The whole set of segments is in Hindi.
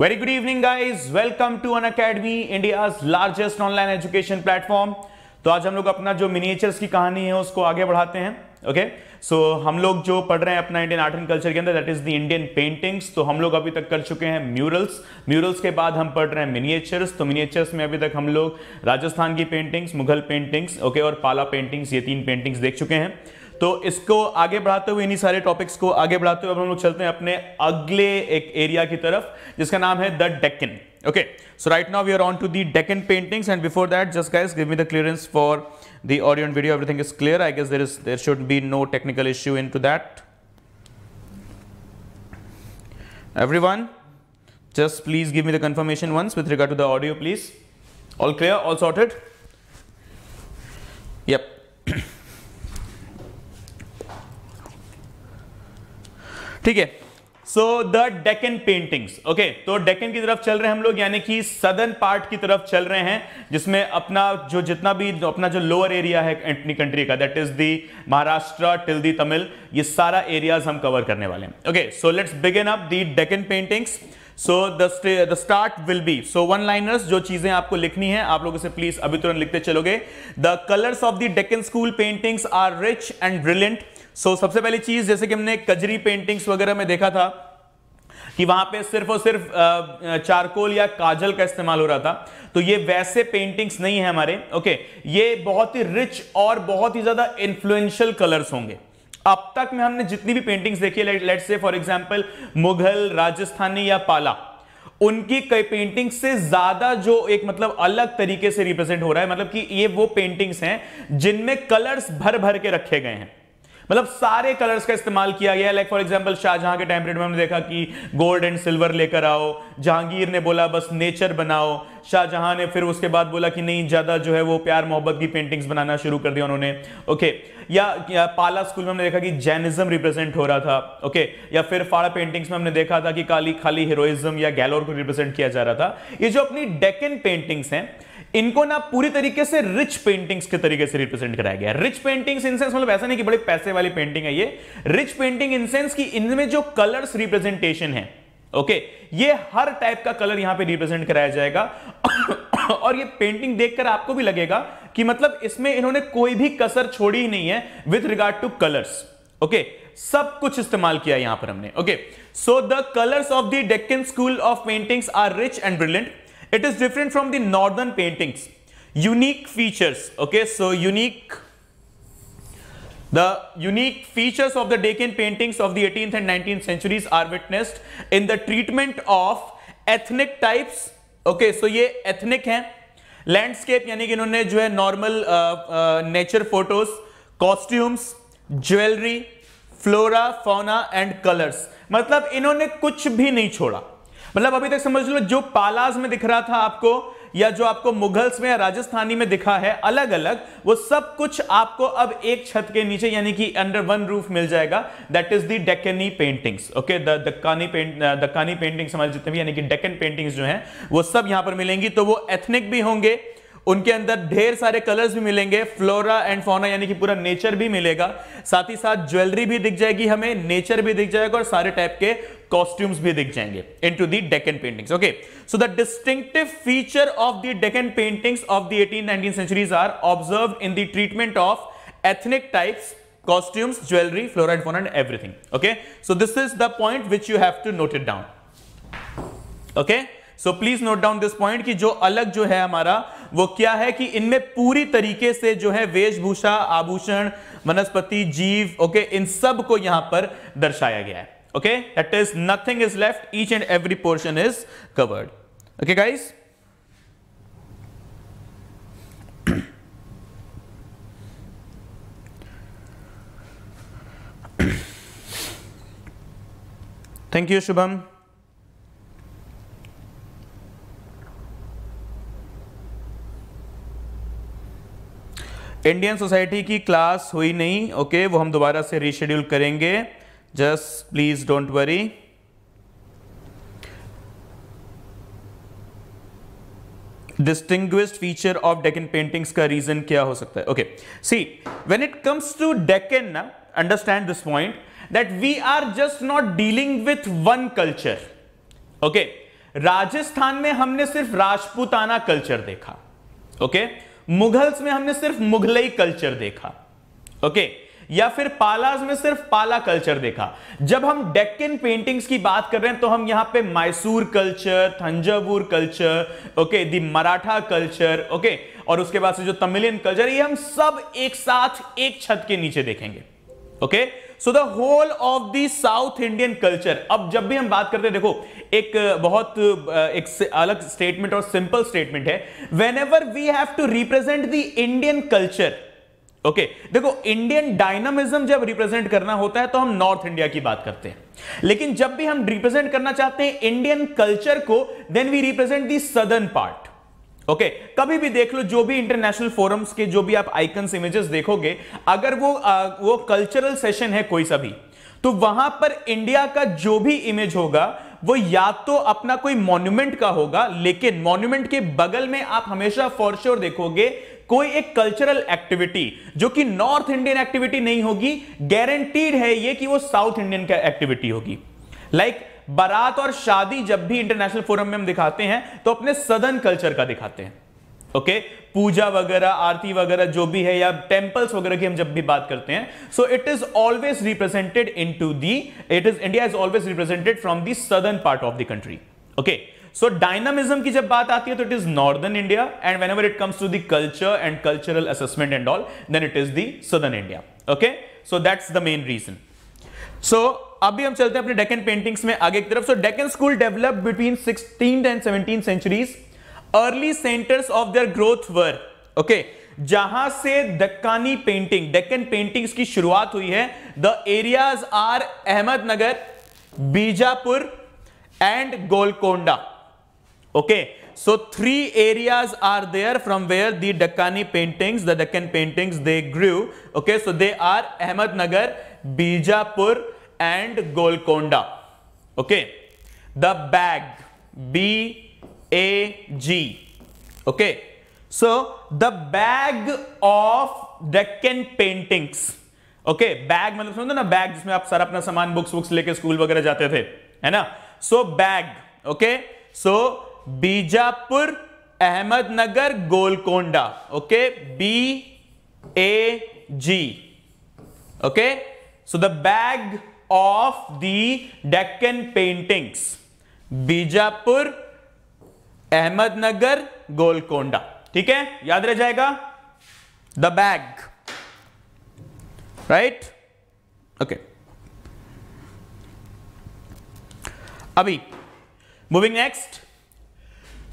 Very good evening guys welcome to Unacademy India largest online education platform तो आज हम लोग अपना जो मिनिएचर्स की कहानी है उसको आगे बढ़ाते हैं ओके okay? सो so, हम लोग जो पढ़ रहे हैं अपना इंडियन आर्ट एंड कल्चर के अंदर that is the Indian paintings तो हम लोग अभी तक कर चुके हैं म्यूरल्स म्यूरल्स के बाद हम पढ़ रहे हैं मिनिएचर्स तो मिनिएचर्स में अभी तक हम लोग राजस्थान की paintings Mughal paintings okay okay, और पाला पेंटिंग्स ये तीन पेंटिंग्स देख चुके हैं तो इसको आगे बढ़ाते हुए इन्हीं सारे टॉपिक्स को आगे बढ़ाते हुए हम लोग चलते हैं अपने अगले एक एरिया की तरफ जिसका नाम है the Deccan okay so right now we are on to the Deccan paintings and before that just guys give me the clearance for the audio and video everything is clear I guess there is there should be no technical issue into that everyone just please give me the confirmation once with regard to the audio please all clear all sorted yup ठीक है so the Deccan paintings okay तो डेकन की तरफ चल रहे हैं हम लोग यानी कि सदर्न पार्ट की तरफ चल रहे हैं जिसमें अपना जो जितना भी अपना जो लोअर एरिया है एंटनी कंट्री का that is the Maharashtra till the Tamil ये सारा एरियाज हम कवर करने वाले हैं okay so let's begin up the Deccan paintings so the start will be so one liners जो चीजें आपको लिखनी है आप लोग उसे प्लीज अभी तुरंत लिखते चलोगे the colours of the Deccan school paintings are rich and brilliant so so, सबसे पहली चीज जैसे कि हमने कजरी पेंटिंग्स वगैरह में देखा था कि वहां पे सिर्फ और सिर्फ चारकोल या काजल का इस्तेमाल हो रहा था तो ये वैसे पेंटिंग्स नहीं है हमारे ओके ये बहुत ही रिच और बहुत ही ज्यादा इंफ्लुएंशियल कलर्स होंगे अब तक में हमने जितनी भी पेंटिंग्स देखी है लेट से फॉर एग्जांपल मुगल राजस्थानी या पाला उनकी कई पेंटिंग्स से ज्यादा जो एक मतलब अलग तरीके से रिप्रेजेंट हो रहा है मतलब कि ये वो पेंटिंग्स हैं जिनमें कलर्स भर भर के रखे गए हैं मतलब सारे कलर्स का इस्तेमाल किया गया लाइक फॉर एग्जाम्पल शाहजहां के टेम्परेट में हमने देखा कि गोल्ड एंड सिल्वर लेकर आओ जहांगीर ने बोला बस नेचर बनाओ शाहजहां ने फिर उसके बाद बोला कि नहीं ज्यादा जो है वो प्यार मोहब्बत की पेंटिंग्स बनाना शुरू कर दिया उन्होंने ओके या, या पाला स्कूल में हमने देखा कि जैनिज्म रिप्रेजेंट हो रहा था ओके या फिर फाड़ा पेंटिंग्स में हमने देखा था कि काली खाली हीरोइज्म या गैलोर को रिप्रेजेंट किया जा रहा था ये जो अपनी डेकन पेंटिंग्स हैं इनको ना पूरी तरीके से रिच पेंटिंग्स के तरीके से रिप्रेजेंट कराया गया रिच पेंटिंग्स इन सेंस मतलब ऐसा नहीं कि बड़े पैसे वाली पेंटिंग है ये रिच पेंटिंग इन सेंस की इनमें जो कलर्स रिप्रेजेंटेशन है ओके okay, ये हर टाइप का कलर यहां पे रिप्रेजेंट कराया जाएगा और ये पेंटिंग देखकर आपको भी लगेगा कि मतलब इसमें इन्होंने कोई भी कसर छोड़ी ही नहीं है with regard to colours okay सब कुछ इस्तेमाल किया यहां पर हमने okay so the colours of the Deccan school of paintings are rich and brilliant it is different from the northern paintings unique features okay so unique the unique features of the Deccan paintings of the 18th and 19th centuries are witnessed in the treatment of ethnic types okay so ये ethnic हैं लैंडस्केप यानी कि इन्होंने जो है normal nature photos costumes jewellery flora fauna and colours मतलब इन्होंने कुछ भी नहीं छोड़ा मतलब अभी तक समझ लो जो पालाज में दिख रहा था आपको या जो आपको मुगल्स में या राजस्थानी में दिखा है अलग अलग वो सब कुछ आपको अब एक छत के नीचे यानी कि अंडर वन रूफ मिल जाएगा that is the paintings okay Deccani paint Deccani paintings हमारे जितने भी यानी कि डेकन पेंटिंग्स जो हैं वो सब यहां पर मिलेंगी तो वो एथनिक भी होंगे उनके अंदर ढेर सारे कलर्स भी मिलेंगे फ्लोरा एंड फोना यानी कि पूरा नेचर भी मिलेगा साथ ही साथ ज्वेलरी भी दिख जाएगी हमें नेचर भी दिख जाएगा और सारे टाइप के कॉस्ट्यूम्स भी दिख जाएंगे in to the Deccan paintings okay so the distinctive feature of the Deccan paintings of the eighteen nineteen centuries are observe in the treatment of types costumes jewellery flora and and and everything okay so this is the point which you have to note it down okay okay so please note down this point कि जो अलग जो है हमारा वो क्या है कि इनमें पूरी तरीके से जो है वेशभूषा आभूषण वनस्पति जीव ओके okay, इन सब को यहां पर दर्शाया गया है okay that is nothing is left each and every portion is covered okay guys thank you Shubham Indian society की क्लास हुई नहीं ओके okay, वो हम दोबारा से रीशेड्यूल करेंगे just please don't worry distinguished feature of Deccan paintings का रीजन क्या हो सकता है okay see when it comes to Deccan ना this point that we are just not dealing with one culture okay Rajasthan में हमने सिर्फ राजपूताना कल्चर देखा ओके okay? मुगल्स में हमने सिर्फ मुगलई कल्चर देखा ओके या फिर पालाज में सिर्फ पाला कल्चर देखा जब हम डेक्कन पेंटिंग्स की बात कर रहे हैं तो हम यहां पे Mysore culture Thanjavur culture okay the Maratha culture okay और उसके बाद से जो तमिलियन कल्चर ये हम सब एक साथ एक छत के नीचे देखेंगे okay so the whole of the south Indian culture अब जब भी हम बात करते हैं देखो एक बहुत एक अलग स्टेटमेंट और सिंपल स्टेटमेंट है whenever we have to represent the Indian culture okay okay, देखो इंडियन डायनामिज्म जब रिप्रेजेंट करना होता है तो हम नॉर्थ इंडिया की बात करते हैं लेकिन जब भी हम रिप्रेजेंट करना चाहते हैं इंडियन कल्चर को then we represent the southern part okay okay, कभी भी देख लो जो भी इंटरनेशनल फोरम्स के जो भी आप आइकन्स इमेजेस देखोगे अगर वो आ, वो कल्चरल सेशन है कोई सा भी तो वहां पर इंडिया का जो भी इमेज होगा वो या तो अपना कोई मॉन्यूमेंट का होगा लेकिन मॉन्यूमेंट के बगल में आप हमेशा फॉरश्योर देखोगे कोई एक कल्चरल एक्टिविटी जो कि नॉर्थ इंडियन एक्टिविटी नहीं होगी गारंटीड है ये कि वो साउथ इंडियन का एक्टिविटी होगी लाइक like, बारात और शादी जब भी इंटरनेशनल फोरम में हम दिखाते हैं तो अपने सदन कल्चर का दिखाते हैं ओके okay? पूजा वगैरह आरती वगैरह जो भी है या टेंपल्स वगैरह की हम जब भी बात करते हैं so it is always represented in to the it is India is always represented from the southern part of the country okay so dynamism की जब बात आती है तो it is northern India and whenever it comes to the culture and cultural assessment and all then it is the southern India okay so that's the main reason so अभी हम चलते हैं अपने डेकन पेंटिंग्स में आगे की तरफ so Deccan school develop between sixteen and seventeen centuries early centres of their growth were okay जहां से दक्कानी पेंटिंग डेकन पेंटिंग्स की शुरुआत हुई है the areas are Ahmednagar Bijapur and Golconda okay so three areas are there from where the Deccani paintings the Deccan paintings they grew okay so they are Ahmednagar Bijapur and Golconda okay the bag B A G okay so the bag of Deccan paintings okay bag मतलब समझो ना बैग जिसमें आप सारा अपना सामान बुक्स बुक्स लेके स्कूल वगैरह जाते थे है ना so bag okay so Bijapur Ahmednagar Golconda okay B A G okay so the bag of the Deccan paintings Bijapur, Ahmednagar, Golconda. ठीक है याद रह जाएगा the bag, right? Okay. अभी moving next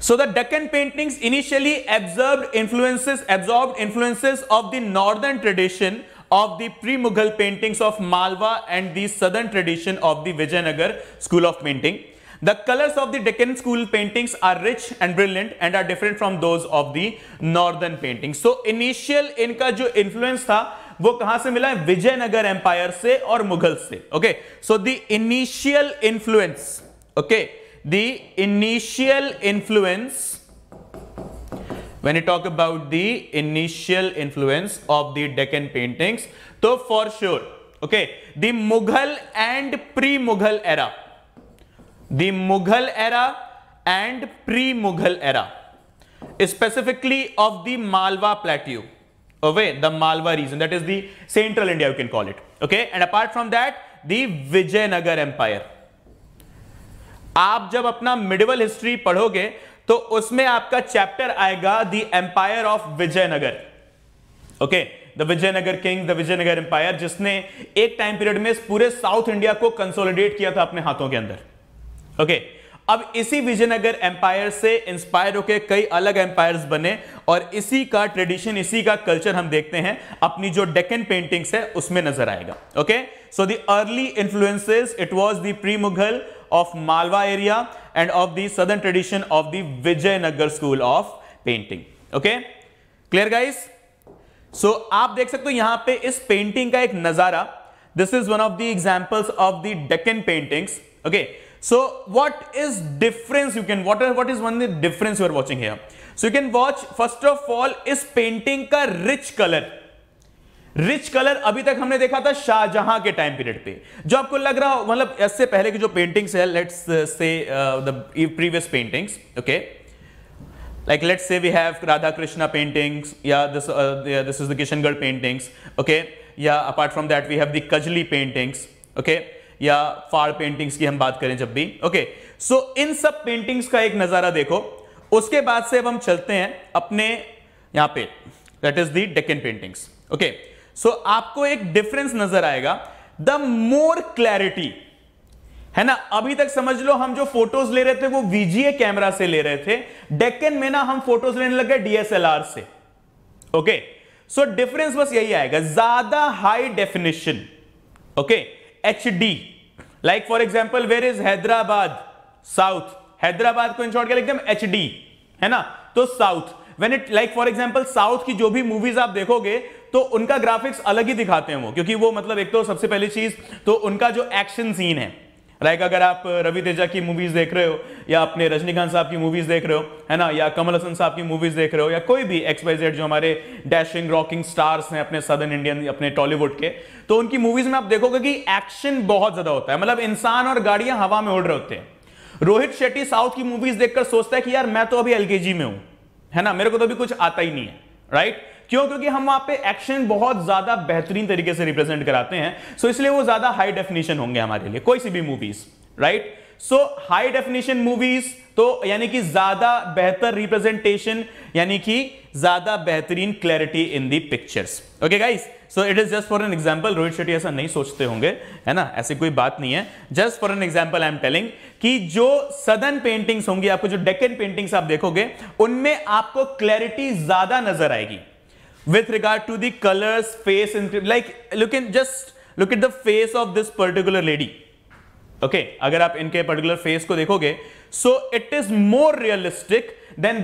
so the deccan paintings initially absorbed influences absorbed influences of the northern tradition of the pre-Mughal paintings of Malwa and the southern tradition of the Vijayanagar school of painting. The colors of the Deccan school paintings are rich and brilliant and are different from those of the northern paintings. So initial inka jo influence tha, wo kahan se mila? Vijayanagar empire empire or Mughal Mughal Okay. So the initial influence. Okay. The initial influence when you talk about the initial influence of the Deccan paintings, so for sure, okay, the Mughal and pre-Mughal era, the Mughal era and pre-Mughal era, specifically of the Malwa plateau, okay, the Malwa region, that is the central India you can call it, okay, and apart from that, the Vijayanagar empire. आप जब अपना मिडिवल हिस्ट्री पढ़ोगे तो उसमें आपका चैप्टर आएगा the empire of Vijayanagar okay the Vijayanagar king the Vijayanagar empire जिसने एक टाइम पीरियड में पूरे साउथ इंडिया को कंसोलिडेट किया था अपने हाथों के अंदर ओके okay. अब इसी विजयनगर एम्पायर से इंस्पायर होकर कई अलग एम्पायर्स बने और इसी का ट्रेडिशन इसी का कल्चर हम देखते हैं अपनी जो डेकन पेंटिंग्स है उसमें नजर आएगा okay so thirdly influence it was the pre Mughal of Malwa area and of the southern tradition of the Vijayanagar school of painting. Okay, clear guys? So आप देख सकते हो यहाँ पे इस painting का एक नजारा. This is one of the examples of the Deccan paintings. Okay, so what is difference you can what what is one the difference you are watching here? So you can watch first of all is painting का rich color. रिच कलर अभी तक हमने देखा था शाहजहां के टाइम पीरियड पे जो आपको लग रहा हो मतलब इससे पहले की जो पेंटिंग्स है let's say previous paintings okay like let's say we have Radha Krishna paintings या this is the Kishangarh paintings okay या apart from that we have that कजली पेंटिंग्स ओके या फाड़ पेंटिंग्स की हम बात करें जब भी ओके सो इन सब पेंटिंग्स का एक नज़ारा देखो उसके बाद से अब हम चलते हैं अपने यहां पे that is the Deccan paintings okay so so, आपको एक डिफरेंस नजर आएगा द मोर क्लैरिटी है ना अभी तक समझ लो हम जो फोटोज ले रहे थे वो वीजीए कैमरा से ले रहे थे डेक्कन में ना हम फोटोज लेने लगे डीएसएलआर से ओके सो डिफरेंस बस यही आएगा ज्यादा high definition okay H D like for example where is Hyderabad south Hyderabad को इन शॉर्ट क्या लिखते हैं एच डी है ना तो south when it like for example south की जो भी मूवीज आप देखोगे तो उनका ग्राफिक्स अलग ही दिखाते हैं वो क्योंकि वो मतलब एक तो सबसे पहली चीज तो उनका जो एक्शन सीन है लाइक like अगर आप रवि तेजा की मूवीज देख रहे हो या अपने रजनीकांत साहब की मूवीज देख रहे हो है ना या कमल हसन साहब की मूवीज देख रहे हो या कोई भी जेड जो हमारे डैशिंग रॉकिंग स्टार्स हैं अपने सदर्न इंडियन अपने टॉलीवुड के तो उनकी मूवीज में आप देखोगे कि एक्शन बहुत ज्यादा होता है मतलब इंसान और गाड़ियां हवा में उड़ रहे होते हैं रोहित शेट्टी साउथ की मूवीज देखकर सोचता है कि यार मैं तो अभी एलकेजी में हूं है ना मेरे को तो अभी कुछ आता ही नहीं है राइट क्यों क्योंकि हम वहां पे एक्शन बहुत ज्यादा बेहतरीन तरीके से रिप्रेजेंट कराते हैं सो इसलिए वो ज्यादा हाई डेफिनेशन होंगे हमारे लिए कोई सी भी movies right so high definition movies तो यानी कि ज्यादा बेहतर रिप्रेजेंटेशन यानी कि ज्यादा बेहतरीन clarity in the pictures okay guys so it is just for an example Rohit Shetty ऐसा नहीं सोचते होंगे है ना ऐसी कोई बात नहीं है just for an example I am telling कि जो सदन पेंटिंग्स होंगी आपको जो डेकन पेंटिंग्स आप देखोगे उनमें आपको क्लैरिटी ज्यादा नजर आएगी with regard to the face in like look in just look look the face of this particular lady okay okay, अगर आप इनके पर्टिकुलर फेस को देखोगे so it is more realistic than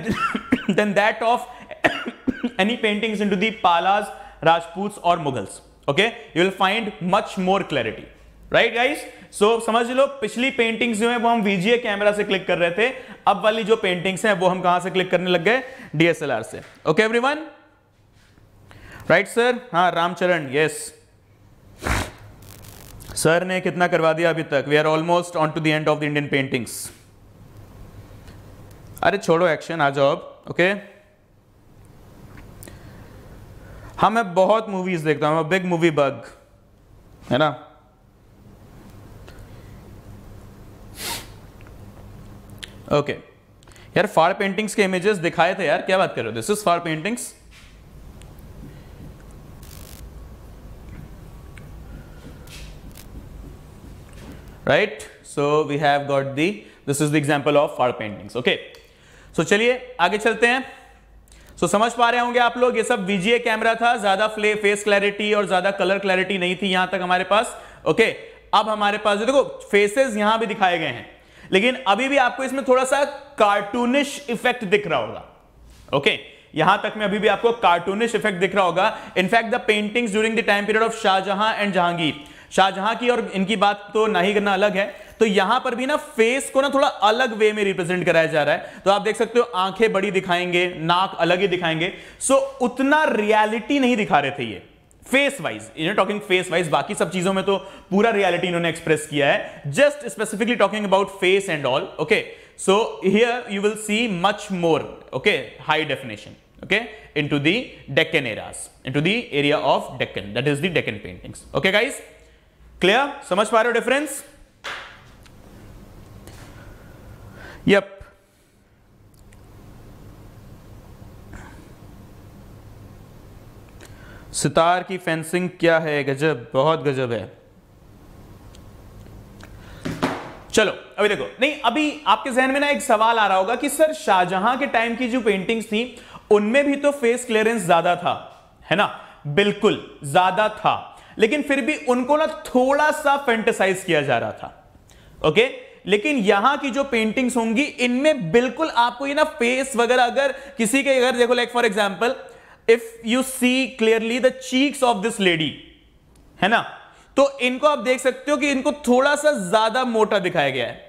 than that of any paintings into to the Palas और Mughals okay you will find much more clarity right guys so समझ लो पिछली पेंटिंग्स जो है वो हम वीजीए कैमरा से क्लिक कर रहे थे अब वाली जो पेंटिंग्स हैं वो हम कहां से क्लिक करने लग गए डीएसएलआर से ओके एवरीवन राइट सर हाँ रामचरण यस सर ने कितना करवा दिया अभी तक we are almost on to the end of the Indian paintings अरे छोड़ो एक्शन आ जाओ अब ओके हाँ मैं बहुत मूवीज देखता हूं बिग मूवी बग है ना ओके okay. यार फार पेंटिंग्स के इमेजेस दिखाए थे यार क्या बात कर रहे हो this is Phad paintings right so we have got the this is the example of far paintings okay so चलिए आगे चलते हैं सो so, समझ पा रहे होंगे आप लोग ये सब वीजीए कैमरा था ज्यादा फ्ले फेस क्लैरिटी और ज्यादा कलर क्लैरिटी नहीं थी यहां तक हमारे पास ओके अब हमारे पास देखो फेसेस यहां भी दिखाए गए हैं लेकिन अभी भी आपको इसमें थोड़ा सा कार्टूनिश इफेक्ट दिख रहा होगा ओके यहां तक में अभी भी आपको कार्टूनिश इफेक्ट दिख रहा होगा in fact the paintings during the time period of Shahjahan and Jahangir Shahjahan की और इनकी बात तो ना ही करना अलग है तो यहां पर भी ना फेस को ना थोड़ा अलग वे में रिप्रेजेंट कराया जा रहा है तो आप देख सकते हो आंखें बड़ी दिखाएंगे नाक अलग ही दिखाएंगे सो उतना रियलिटी नहीं दिखा रहे थे ये face wise in talking face wise बाकी सब चीजों में तो पूरा रियलिटी इन्होंने एक्सप्रेस किया है just specifically talking about face and all okay so here you will see much more okay high definition okay into the deccan eras into the area of deccan that is the deccan paintings okay guys clear समझ पा रहे हो डिफरेंस यप सितार की फेंसिंग क्या है गजब बहुत गजब है चलो अभी देखो नहीं अभी आपके जहन में ना एक सवाल आ रहा होगा कि सर शाहजहां के टाइम की जो पेंटिंग्स थी उनमें भी तो फेस क्लियरेंस ज्यादा था है ना बिल्कुल ज्यादा था लेकिन फिर भी उनको ना थोड़ा सा फेंटिसाइज किया जा रहा था ओके लेकिन यहां की जो पेंटिंग्स होंगी इनमें बिल्कुल आपको ये ना फेस वगैरह अगर किसी के अगर देखो like for example if you see clearly the cheeks of this lady है ना तो इनको आप देख सकते हो कि इनको थोड़ा सा ज्यादा मोटा दिखाया गया है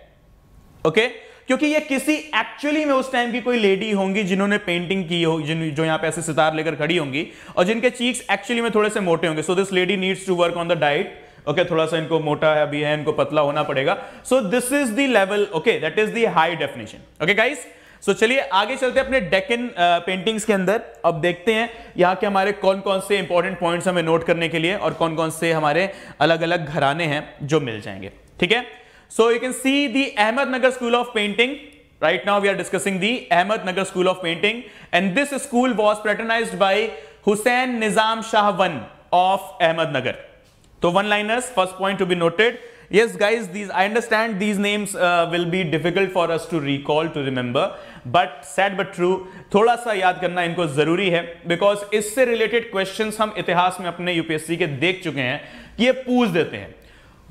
ओके okay? क्योंकि ये किसी एक्चुअली में उस टाइम की कोई लेडी होंगी जिन्होंने पेंटिंग की हो जिन जो यहाँ पे ऐसे सितार लेकर खड़ी होंगी और जिनके चीक्स एक्चुअली में थोड़े से मोटे होंगे so this lady needs to work on the diet okay थोड़ा सा इनको मोटा है अभी है इनको पतला होना पड़ेगा so this is the level okay that is the high definition okay guys so चलिए आगे चलते हैं अपने डेकन पेंटिंग्स uh, के अंदर अब देखते हैं यहाँ के हमारे कौन कौन से इंपॉर्टेंट पॉइंट्स हमें नोट करने के लिए और कौन कौन से हमारे अलग अलग घराने हैं जो मिल जाएंगे ठीक है So you can see the Ahmednagar School of Painting. Right now we are discussing the Ahmednagar School of Painting. And this school was patronized by Hussain Nizam Shah One of Ahmednagar. So one liners, first point to be noted. Yes guys, these I understand these names uh, will be difficult for us to recall, to remember. But sad but true, थोड़ा सा याद करना इनको ज़रूरी है बिकॉज इससे रिलेटेड क्वेश्चंस हम इतिहास में अपने यूपीएससी के देख चुके हैं कि ये पूछ देते हैं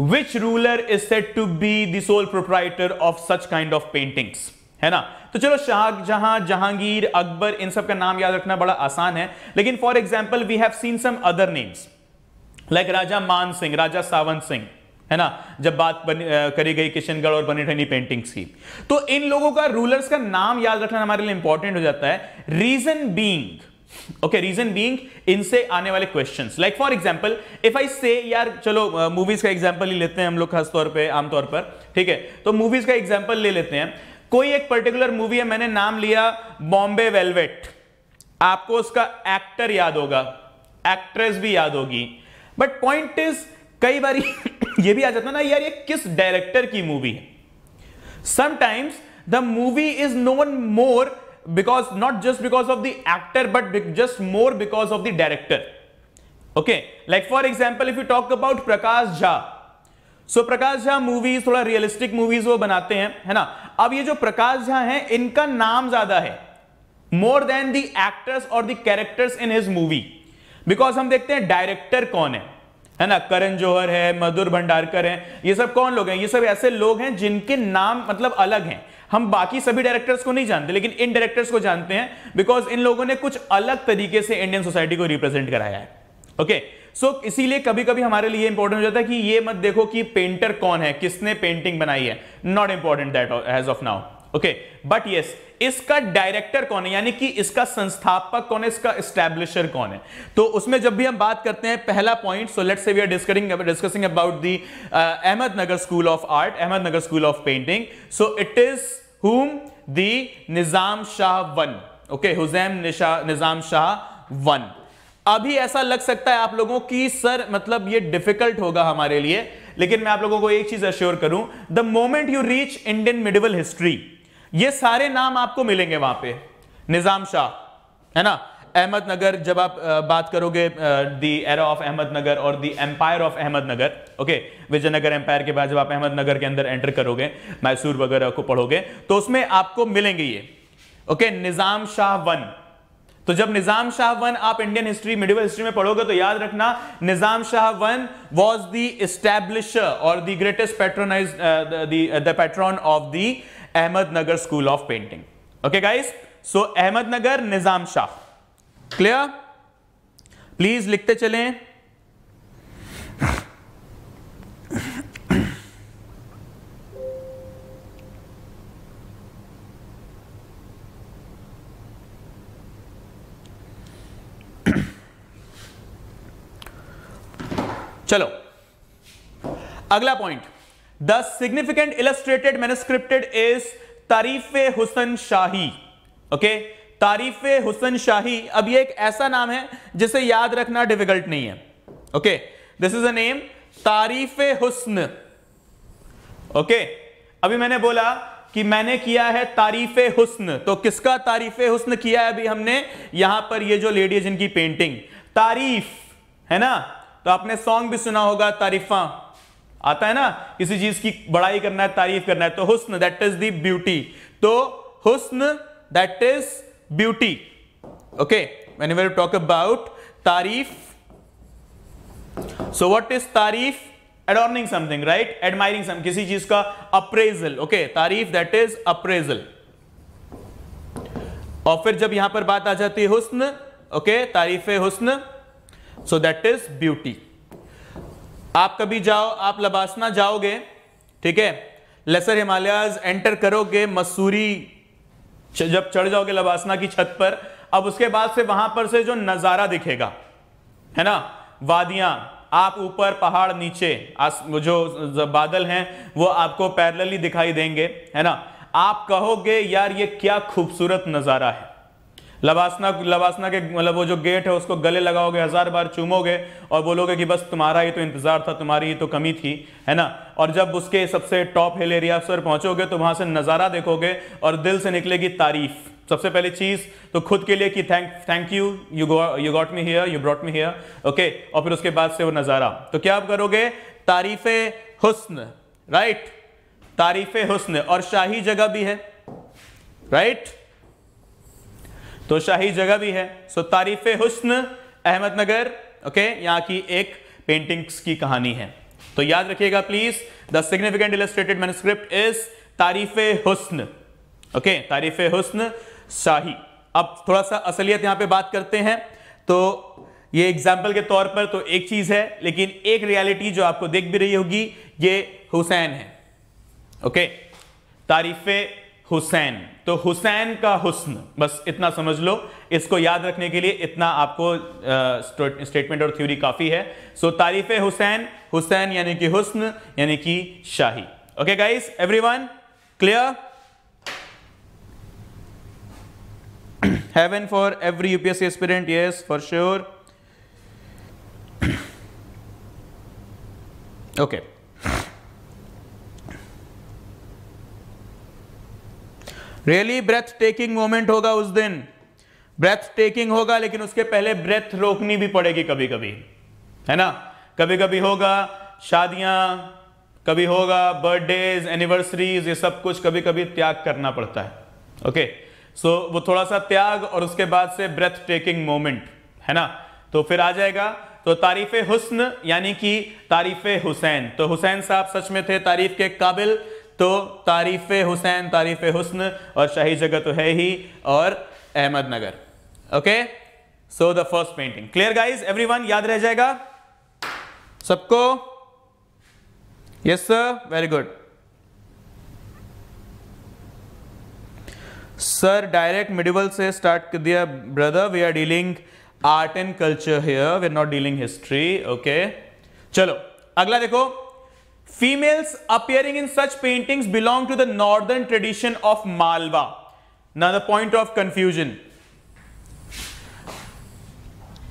which ruler is said to be the proprietor of such kind of paintings है ना तो चलो शाहजहां जहांगीर अकबर इन सब का नाम याद रखना बड़ा आसान है लेकिन for example we have seen some other names like Raja Man Singh राजा सावंत सिंह है ना जब बात बन, आ, करी गई किशनगढ़ और बनेठनी पेंटिंग्स की तो इन लोगों का रूलर्स का नाम याद रखना हमारे लिए इंपॉर्टेंट हो जाता है reason being okay reason being इनसे आने वाले questions like for example if I say यार चलो मूवीज uh, का एग्जांपल ही लेते हैं हम लोग खासतौर पे आमतौर पर ठीक है तो मूवीज का एग्जांपल ले लेते हैं कोई एक पर्टिकुलर मूवी है मैंने नाम लिया बॉम्बे वेलवेट आपको उसका एक्टर याद होगा एक्ट्रेस भी याद होगी बट पॉइंट इज कई बार ये भी आ जाता ना यार ये किस डायरेक्टर की मूवी है sometimes the movie is known more because not just because of the actor but just more because of the director okay like for example if you talk about prakash jha सो प्रकाश झा मूवीज थोड़ा रियलिस्टिक मूवीज वो बनाते हैं है ना अब ये जो प्रकाश झा हैं इनका नाम ज्यादा है मोर देन द और the in his movie because हम देखते हैं डायरेक्टर कौन है है ना करण जोहर है मधुर भंडारकर है ये सब कौन लोग हैं ये सब ऐसे लोग हैं जिनके नाम मतलब अलग हैं हम बाकी सभी डायरेक्टर्स को नहीं जानते लेकिन इन डायरेक्टर्स को जानते हैं बिकॉज इन लोगों ने कुछ अलग तरीके से इंडियन सोसाइटी को रिप्रेजेंट कराया है ओके सो इसीलिए कभी कभी हमारे लिए इंपॉर्टेंट हो जाता है कि ये मत देखो कि पेंटर कौन है किसने पेंटिंग बनाई है not important that as of now okay but yes इसका डायरेक्टर कौन है यानी कि इसका संस्थापक कौन है इसका स्टैब्लिशर कौन है तो उसमें जब भी हम बात करते हैं पहला point so let's say we are discussing discussing about the Ahmednagar school of art Ahmednagar school of painting so it is whom the Nizam Shah one okay हुजैम निजाम शाह वन अभी ऐसा लग सकता है आप लोगों की सर मतलब ये डिफिकल्ट होगा हमारे लिए लेकिन मैं आप लोगों को एक चीज अश्योर करूं the moment you reach Indian medieval history ये सारे नाम आपको मिलेंगे वहां पे निजाम शाह है ना अहमदनगर जब आप बात करोगे दी एरा ऑफ अहमदनगर और the empire of Ahmednagar okay Vijayanagar empire के बाद जब आप अहमदनगर के अंदर एंटर करोगे मैसूर वगैरह को पढ़ोगे तो उसमें आपको मिलेंगे ये ओके निजाम शाह वन तो जब निजाम शाह वन आप इंडियन हिस्ट्री मिडिवल हिस्ट्री में पढ़ोगे तो याद रखना Nizam Shah one was the establisher और the greatest patronize the patron of the Ahmednagar school of painting okay guys so Ahmednagar Nizam Shah clear please लिखते चले चलो अगला point the significant illustrated manuscripted is Tarif Husain shahi okay तारीफ हुसन शाही अब ये एक ऐसा नाम है जिसे याद रखना डिफिकल्ट नहीं है okay this is a name Tarif Husain okay अभी मैंने बोला कि मैंने किया है तारीफ हुसन तो किसका तारीफ हुसन किया है अभी हमने यहां पर ये जो लेडी है जिनकी पेंटिंग तारीफ है ना तो आपने सॉन्ग भी सुना होगा तारीफा आता है ना किसी चीज की बड़ाई करना है तारीफ करना है तो husn that is the beauty तो husn that is beauty okay when you talk about tarif so what is tarif adorning something right admiring some किसी चीज का appraisal okay okay? Tarif that is appraisal और फिर जब यहां पर बात आ जाती है हुस्न ओके okay? तारीफ हुस्न सो दैट इज ब्यूटी आप कभी जाओ आप लबासना जाओगे ठीक है लेसर हिमालयाज एंटर करोगे मसूरी जब चढ़ जाओगे लबासना की छत पर अब उसके बाद से वहां पर से जो नज़ारा दिखेगा है ना वादियां आप ऊपर पहाड़ नीचे आस, जो बादल हैं वो आपको पैरेलली दिखाई देंगे है ना आप कहोगे यार ये क्या खूबसूरत नज़ारा है लबासना लबासना के मतलब वो जो गेट है उसको गले लगाओगे हज़ार बार चूमोगे और बोलोगे कि बस तुम्हारा ही तो इंतज़ार था तुम्हारी ही तो कमी थी है ना और जब उसके सबसे टॉप हिल एरिया पर पहुंचोगे तो वहां से नज़ारा देखोगे और दिल से निकलेगी तारीफ़ सबसे पहली चीज़ तो खुद के लिए कि thank thank you you you got me here you brought me here okay और फिर उसके बाद से वो नज़ारा तो क्या आप करोगे तारीफ़ हुस्न राइट तारीफ़ हुस्न और शाही जगह भी है राइट तो शाही जगह भी है सो तारीफ हुस्न अहमदनगर ओके यहाँ की एक पेंटिंग्स की कहानी है तो याद रखिएगा please the significant illustrated manuscript is Tarif Husn okay तारीफ हुस्न शाही अब थोड़ा सा असलियत यहां पे बात करते हैं तो ये एग्जाम्पल के तौर पर तो एक चीज है लेकिन एक रियलिटी जो आपको देख भी रही होगी ये हुसैन है ओके तारीफ हुसैन तो हुसैन का हुस्न बस इतना समझ लो इसको याद रखने के लिए इतना आपको स्टेटमेंट और थ्योरी काफ़ी है सो तारीफ हुसैन हुसैन यानी कि हुस्न यानी कि Shahi okay guys everyone clear heaven for every UPSC aspirant yes for sure okay really breathtaking moment होगा उस दिन ब्रेथ टेकिंग होगा लेकिन उसके पहले ब्रेथ रोकनी भी पड़ेगी कभी कभी है ना कभी कभी होगा शादियां कभी होगा बर्थडेज एनिवर्सरीज ये सब कुछ कभी कभी त्याग करना पड़ता है ओके okay. सो so, वो थोड़ा सा त्याग और उसके बाद से ब्रेथ टेकिंग मोमेंट है ना तो फिर आ जाएगा तो तारीफ हुस्न यानी कि तारीफ हुसैन तो हुसैन साहब सच में थे तारीफ के काबिल तो तारीफ़ हुसैन तारीफ़ हुसन और शाही जगह तो है ही और Ahmednagar okay so the first painting clear guys everyone याद रह जाएगा सबको yes sir very good sir direct medieval से स्टार्ट कर दिया brother we are dealing art and culture here we are not dealing history okay चलो अगला देखो Females appearing in such paintings belong to the northern tradition of Malwa. Another point of confusion.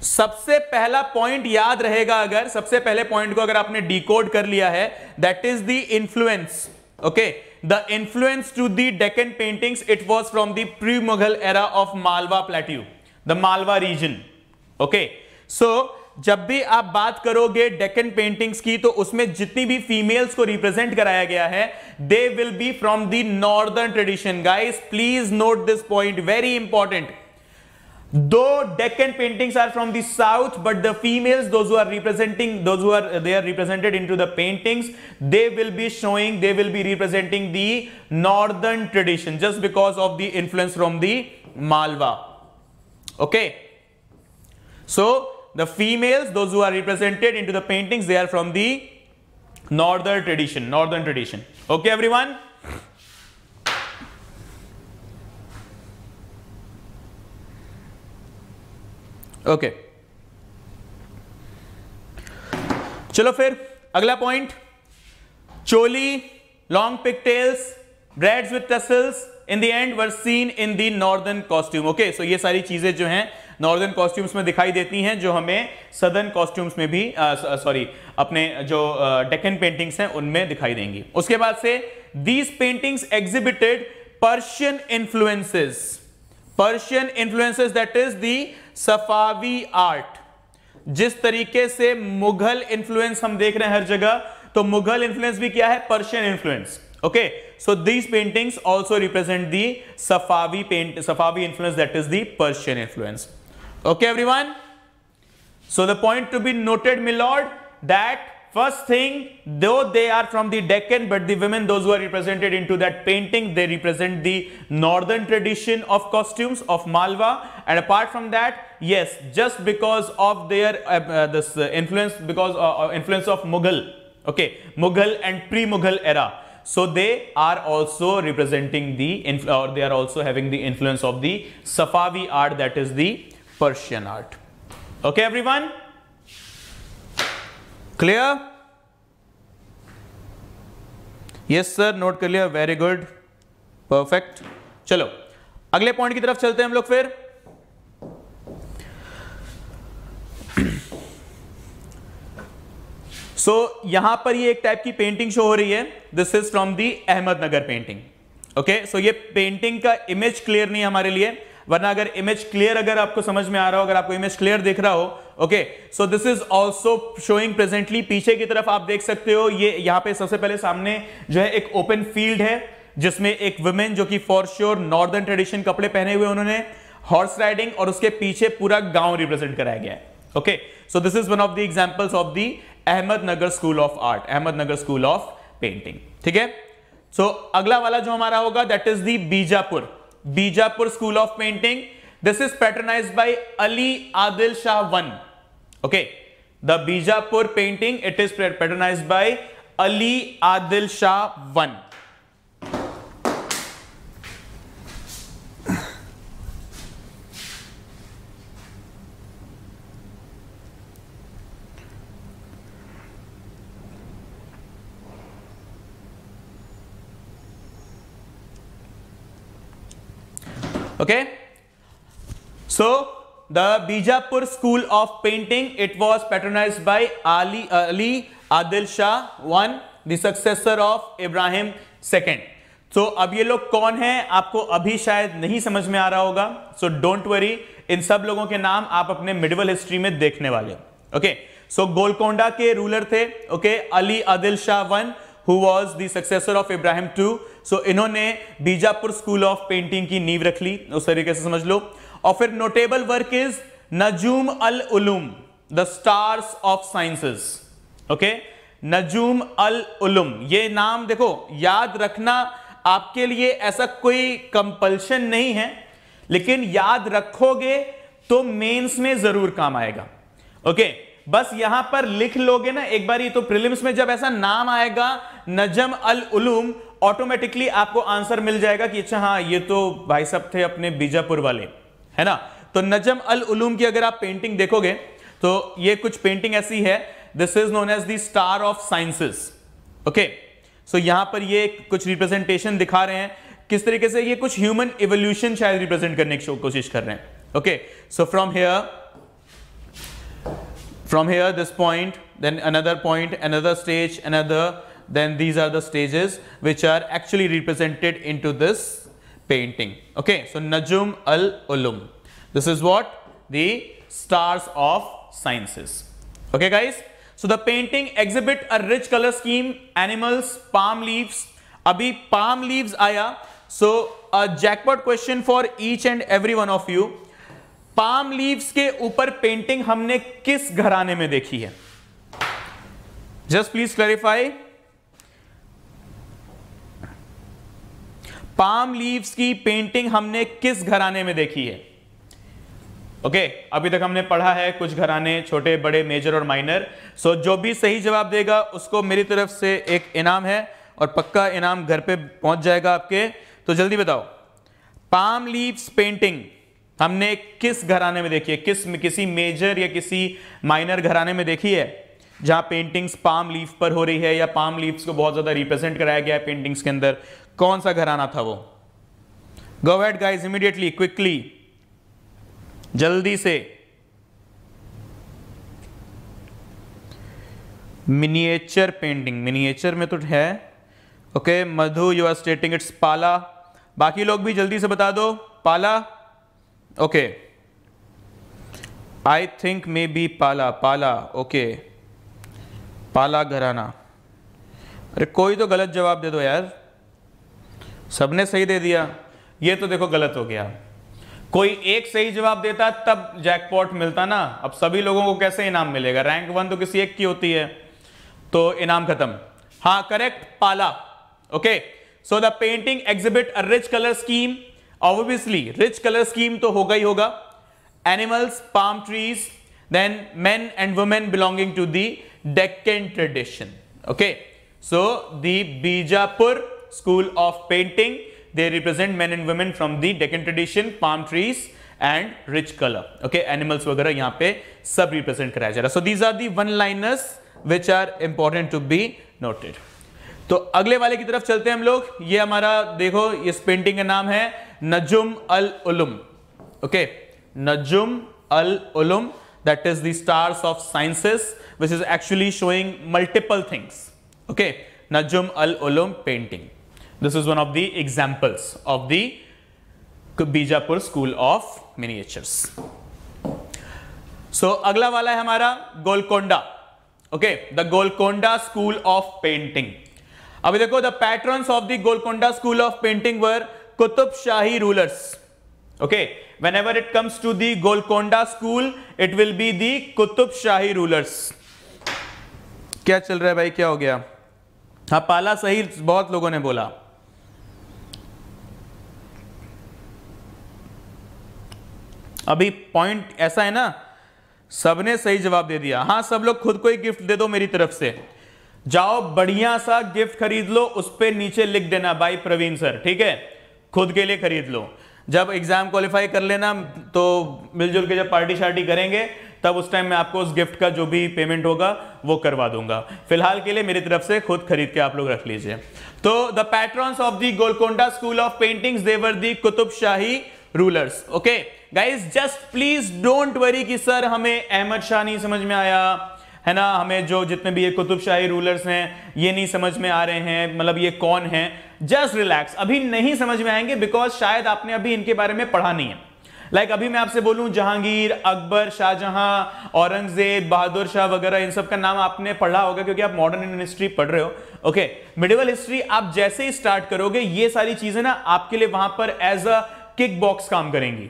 सबसे पहला पॉइंट याद रहेगा अगर सबसे पहले पॉइंट को अगर आपने डिकोड कर लिया है that is the influence okay the influence to the Deccan paintings it was from the pre Mughal era of Malwa plateau the Malwa region okay so जब भी आप बात करोगे डेकन पेंटिंग्स की तो उसमें जितनी भी फीमेल्स को रिप्रेजेंट कराया गया है they will be from the northern tradition guys please note this point very important though Deccan paintings are from the south but the females though are representing those are they are represented in into the paintings they will be showing they will be representing the northern tradition just because of the influence from the Malwa okay so so, the females, those who are represented into the paintings, they are from the northern tradition, northern tradition. Okay, everyone? Okay. Chalo fir, agla point. Choli, long pigtails, breads with tassels, in the end were seen in the northern costume. Okay, so yes, sari cheese jo hain. Northern costumes में दिखाई देती हैं जो हमें सदर्न कॉस्ट्यूम्स में भी सॉरी अपने जो डेकन पेंटिंग्स हैं उनमें दिखाई देंगी उसके बाद से these paintings exhibited Persian influences Persian influences that is the Safavi art जिस तरीके से मुगल इन्फ्लुएंस हम देख रहे हैं हर जगह तो मुगल इन्फ्लुएंस भी क्या है Persian influence okay so these paintings also represent the Safavi paint Safavi influence that is the Persian influence Okay, everyone? So the point to be noted, my lord, that first thing, though they are from the Deccan, but the women, those who are represented into that painting, they represent the northern tradition of costumes of Malwa. And apart from that, yes, just because of their uh, uh, this uh, influence, because uh, uh, influence of Mughal, okay, Mughal and pre-Mughal era. So they are also representing the, or they are also having the influence of the Safavi art that is the Persian art. Okay, everyone? Clear? Yes sir note कर लिया वेरी गुड परफेक्ट चलो अगले पॉइंट की तरफ चलते हैं हम लोग फिर सो so, यहां पर ये एक टाइप की पेंटिंग शो हो रही है this is from the Ahmednagar painting okay so ये पेंटिंग का इमेज क्लियर नहीं है हमारे लिए वरना अगर इमेज क्लियर अगर आपको समझ में आ रहा हो अगर आपको इमेज क्लियर दिख रहा हो okay so this is also showing presently पीछे की तरफ आप देख सकते हो ये यहाँ पे सबसे पहले सामने जो है एक ओपन फील्ड है जिसमें एक वुमेन जो कि फॉर श्योर नॉर्दर्न ट्रेडिशन कपड़े पहने हुए उन्होंने हॉर्स राइडिंग और उसके पीछे पूरा गांव रिप्रेजेंट कराया गया है okay so this is one of the examples of the Ahmednagar school of art Ahmednagar school of painting ठीक है सो अगला वाला जो हमारा होगा that is Bijapur Bijapur School of Painting. This is patronized by Ali Adil Shah I. Okay. The Bijapur painting, it is patronized by Ali Adil Shah I. Okay. So the Bijapur School of Painting, it was patronized by Ali, uh, Ali Adil Shah one, the successor of Ibrahim second. So अब ये लोग कौन हैं आपको अभी शायद नहीं समझ में आ रहा होगा सो डोंट वरी इन सब लोगों के नाम आप अपने मिडिवल हिस्ट्री में देखने वाले हो ओके सो गोलकोंडा के रूलर थे okay Ali Adil Shah one who was the successor of Ibrahim two so इन्होंने बीजापुर स्कूल ऑफ पेंटिंग की नींव रख ली उस तरीके से समझ लो और फिर notable work is Nujum al Ulum the stars of sciences okay Nujum al Ulum ये नाम देखो याद रखना आपके लिए ऐसा कोई कंपल्शन नहीं है लेकिन याद रखोगे तो मेंस में जरूर काम आएगा ओके बस यहां पर लिख लोगे ना एक बार ये तो प्रिलिम्स में जब ऐसा नाम आएगा नजम अल उलूम ऑटोमेटिकली आपको आंसर मिल जाएगा कि अच्छा हाँ ये तो भाई साहब थे अपने बीजापुर वाले है ना तो नजम अल उलूम की अगर आप पेंटिंग देखोगे तो ये कुछ पेंटिंग ऐसी है this is known as the star of sciences okay so यहां पर ये कुछ रिप्रेजेंटेशन दिखा रहे हैं किस तरीके से ये कुछ ह्यूमन इवोल्यूशन शायद रिप्रेजेंट करने की कोशिश कर रहे हैं okay so from here from here this point then another point another stage another then these are the stages which are actually represented into this painting. Okay, so Najum al-Ulum. This is what? The stars of sciences. Okay guys, so the painting exhibit a rich color scheme, animals, palm leaves. Abhi palm leaves aaya So a jackpot question for each and every one of you. palm leaves ke upar painting humne kis gharane mein dekhi hai just please clarify palm leaves की पेंटिंग हमने किस घराने में देखी है ओके okay, अभी तक हमने पढ़ा है कुछ घराने छोटे बड़े मेजर और माइनर सो so, जो भी सही जवाब देगा उसको मेरी तरफ से एक इनाम है और पक्का इनाम घर पे पहुंच जाएगा आपके तो जल्दी बताओ पाम लीव्स पेंटिंग हमने किस घराने में देखी है किस किसी मेजर या किसी माइनर घराने में देखी है जहां पेंटिंग्स पाम लीफ पर हो रही है या पाम लीव्स को बहुत ज़्यादा रिप्रेजेंट कराया गया है पेंटिंग्स के अंदर कौन सा घराना था वो go ahead guys immediately quickly जल्दी से मिनिएचर पेंटिंग मिनिएचर में तो है okay Madhu you are stating it's Pala बाकी लोग भी जल्दी से बता दो Pala okay I think maybe Pala Pala okay पाला घराना अरे कोई तो गलत जवाब दे दो यार सबने सही दे दिया ये तो देखो गलत हो गया कोई एक सही जवाब देता तब जैकपॉट मिलता ना अब सभी लोगों को कैसे इनाम मिलेगा रैंक वन तो किसी एक की होती है तो इनाम खत्म हाँ correct Pala okay so the painting exhibit a rich colour scheme obviously rich colour scheme तो होगा ही होगा animals palm trees then men and women belonging to the Deccan tradition okay so Bijapur Bijapur school of painting. They represent men and women from the Deccan tradition, palm trees and rich color. Okay, animals वगैरह यहाँ पे सब represent कराया जा रहा है. So these are the one-liners which are important to be noted. तो अगले वाले की तरफ चलते हैं हम लोग ये हमारा देखो इस पेंटिंग का नाम है Nujum al Ulum okay Nujum al Ulum that is the stars of sciences which is actually showing multiple things okay Nujum al Ulum painting this is one of the examples of the Bijapur school of miniatures so अगला वाला है हमारा Golconda okay the Golconda school of painting अभी देखो the pattern of the Golconda school of painting were Qutb Shahi rulers okay whenever it comes to the Golconda school it will be the Qutb Shahi rulers क्या चल रहा है भाई क्या हो गया हाँ पाला सही बहुत लोगों ने बोला अभी पॉइंट ऐसा है ना सबने सही जवाब दे दिया हाँ सब लोग खुद को ही गिफ्ट दे दो मेरी तरफ से जाओ बढ़िया सा गिफ्ट खरीद लो उस पर नीचे लिख देना बाई प्रवीण सर ठीक है खुद के लिए खरीद लो जब एग्जाम क्वालिफाई कर लेना तो मिलजुल के जब पार्टी शार्टी करेंगे तब उस टाइम मैं आपको उस गिफ्ट का जो भी पेमेंट होगा वो करवा दूंगा फिलहाल के लिए मेरी तरफ से खुद खरीद के आप लोग रख लीजिए तो the patrons of the Golconda school of paintings they were the Qutb Shahi rulers okay guys just please don't worry कि सर हमें अहमद शाह नहीं समझ में आया है ना हमें जो जितने भी ये कुतुब शाही रूलर्स हैं ये नहीं समझ में आ रहे हैं मतलब ये कौन है जस्ट रिलैक्स अभी नहीं समझ में आएंगे बिकॉज शायद आपने अभी इनके बारे में पढ़ा नहीं है लाइक like अभी मैं आपसे बोलूं जहांगीर अकबर शाहजहां औरंगजेब बहादुर शाह वगैरह इन सब का नाम आपने पढ़ा होगा क्योंकि आप मॉडर्न इंडियन हिस्ट्री पढ़ रहे हो ओके मिडिवल हिस्ट्री आप जैसे ही स्टार्ट करोगे ये सारी चीजें ना आपके लिए वहां पर एज अ किक बॉक्स काम करेंगी